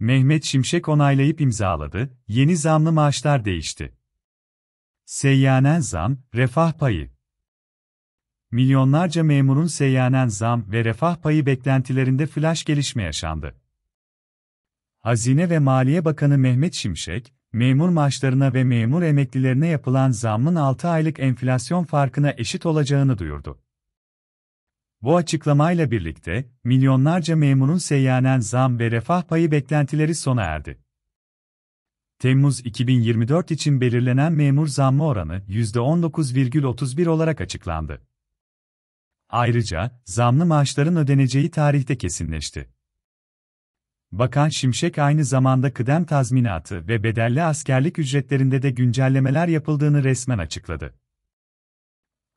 Mehmet Şimşek onaylayıp imzaladı, yeni zamlı maaşlar değişti. Seyyanen zam, refah payı. Milyonlarca memurun seyyanen zam ve refah payı beklentilerinde flaş gelişme yaşandı. Hazine ve Maliye Bakanı Mehmet Şimşek, memur maaşlarına ve memur emeklilerine yapılan zammın 6 aylık enflasyon farkına eşit olacağını duyurdu. Bu açıklamayla birlikte, milyonlarca memurun seyyanen zam ve refah payı beklentileri sona erdi. Temmuz 2024 için belirlenen memur zammı oranı %19,31 olarak açıklandı. Ayrıca, zamlı maaşların ödeneceği tarihte kesinleşti. Bakan Şimşek aynı zamanda kıdem tazminatı ve bedelli askerlik ücretlerinde de güncellemeler yapıldığını resmen açıkladı.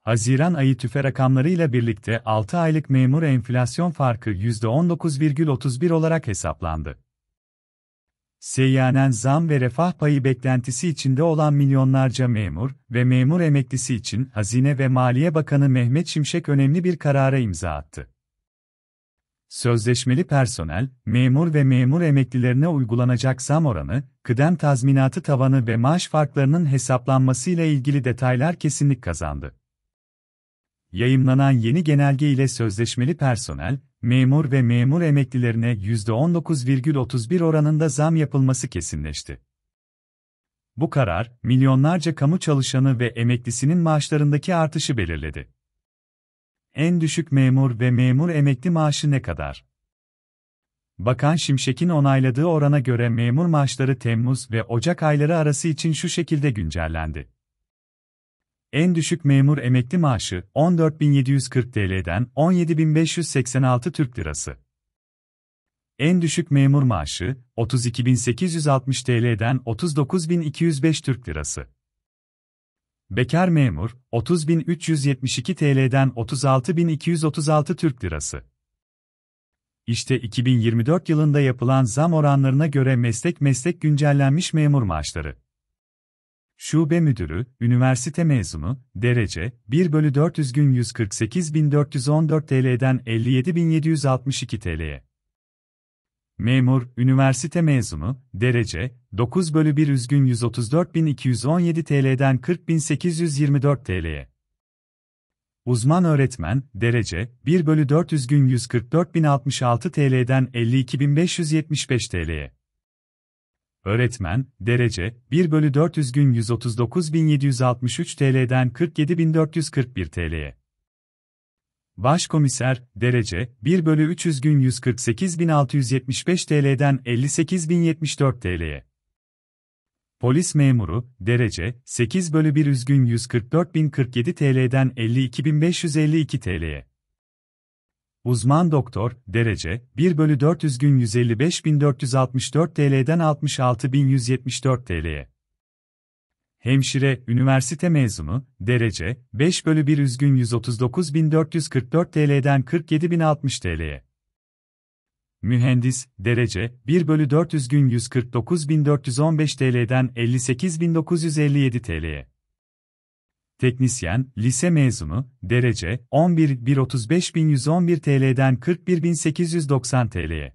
Haziran ayı tüfe rakamlarıyla birlikte 6 aylık memur enflasyon farkı %19,31 olarak hesaplandı. Seyyanen zam ve refah payı beklentisi içinde olan milyonlarca memur ve memur emeklisi için Hazine ve Maliye Bakanı Mehmet Şimşek önemli bir karara imza attı. Sözleşmeli personel, memur ve memur emeklilerine uygulanacak zam oranı, kıdem tazminatı tavanı ve maaş farklarının hesaplanması ile ilgili detaylar kesinlik kazandı. Yayınlanan yeni genelge ile sözleşmeli personel, memur ve memur emeklilerine %19,31 oranında zam yapılması kesinleşti. Bu karar, milyonlarca kamu çalışanı ve emeklisinin maaşlarındaki artışı belirledi. En düşük memur ve memur emekli maaşı ne kadar? Bakan Şimşek'in onayladığı orana göre memur maaşları Temmuz ve Ocak ayları arası için şu şekilde güncellendi en düşük memur emekli maaşı 14.740 TL'den 17.586 Türk Lirası. En düşük memur maaşı 32.860 TL'den 39.205 Türk Lirası. Bekar memur 30.372 TL'den 36.236 Türk Lirası. İşte 2024 yılında yapılan zam oranlarına göre meslek meslek güncellenmiş memur maaşları. Şube Müdürü, üniversite mezunu, derece, 1 bölü 400 gün 148.414 TL'den 57.762 TL'ye. Memur, üniversite mezunu, derece, 9 bölü 1 üzgün 134.217 TL'den 40.824 TL'ye. Uzman öğretmen, derece, 1 bölü 400 gün 144.066 TL'den 52.575 TL'ye. Öğretmen, derece, 1 bölü 400 gün 139.763 TL'den 47.441 TL'ye. Başkomiser, derece, 1 bölü 300 gün 148.675 TL'den 58.074 TL'ye. Polis memuru, derece, 8 bölü 1 üzgün 144.047 TL'den 52.552 TL'ye. Uzman doktor, derece, 1 bölü 400 gün 155.464 TL'den 66.174 TL'ye. Hemşire, üniversite mezunu, derece, 5 bölü 1 üzgün 139.444 TL'den 47.060 TL'ye. Mühendis, derece, 1 bölü 400 gün 149.415 TL'den 58.957 TL'ye teknisyen, lise mezunu, derece 11.135.111 TL'den 41.890 TL'ye.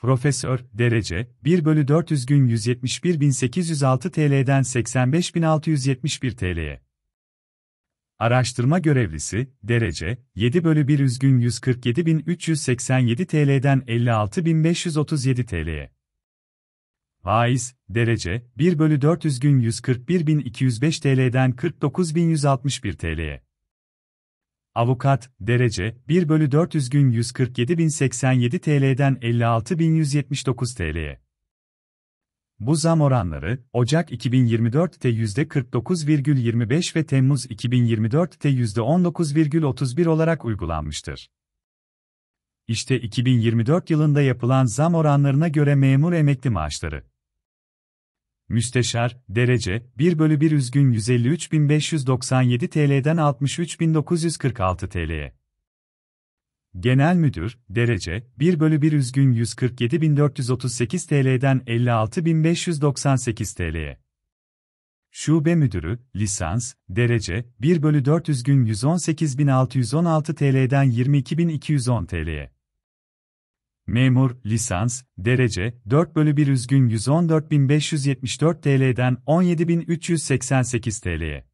Profesör, derece 1 bölü 400 gün 171.806 TL'den 85.671 TL'ye. Araştırma görevlisi, derece, 7 bölü 1 üzgün 147.387 TL'den 56.537 TL'ye. Faiz, derece, 1 bölü 400 gün 141.205 TL'den 49.161 TL'ye. Avukat, derece, 1 bölü 400 gün 147.087 TL'den 56.179 TL'ye. Bu zam oranları, Ocak 2024'te %49,25 ve Temmuz 2024'te %19,31 olarak uygulanmıştır. İşte 2024 yılında yapılan zam oranlarına göre memur emekli maaşları. Müsteşar, derece, 1 bölü 1 üzgün 153.597 TL'den 63.946 TL'ye. Genel müdür, derece, 1 bölü 1 üzgün 147.438 TL'den 56.598 TL'ye. Şube müdürü, lisans, derece, 1 bölü 4 üzgün 118.616 TL'den 22.210 TL'ye memur, lisans, derece, 4 bölü 1 üzgün 114.574 TL'den 17.388 TL'ye.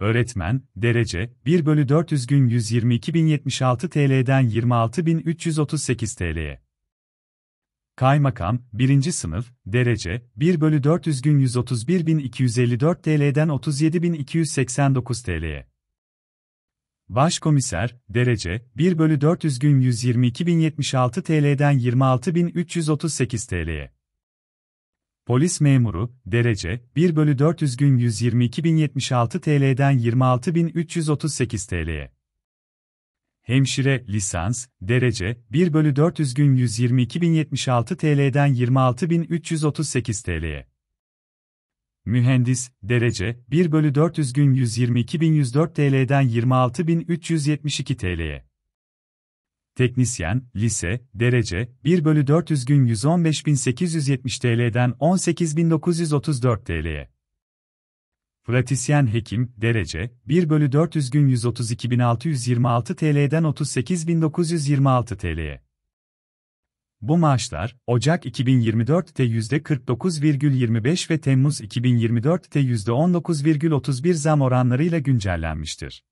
Öğretmen, derece, 1 bölü 4 üzgün 122.076 TL'den 26.338 TL'ye. Kaymakam, 1. sınıf, derece, 1 bölü 4 üzgün 131.254 TL'den 37.289 TL'ye. Başkomiser, derece, 1 bölü 400 gün 122.076 TL'den 26.338 TL'ye. Polis memuru, derece, 1 bölü 400 gün 122.076 TL'den 26.338 TL'ye. Hemşire, lisans, derece, 1 bölü 400 gün 122.076 TL'den 26.338 TL'ye mühendis, derece, 1 bölü 400 gün 122.104 TL'den 26.372 TL'ye. Teknisyen, lise, derece, 1 bölü 400 gün 115.870 TL'den 18.934 TL'ye. Pratisyen hekim, derece, 1 bölü 400 gün 132.626 TL'den 38.926 TL'ye. Bu maaşlar, Ocak 2024'te %49,25 ve Temmuz 2024'te %19,31 zam oranlarıyla güncellenmiştir.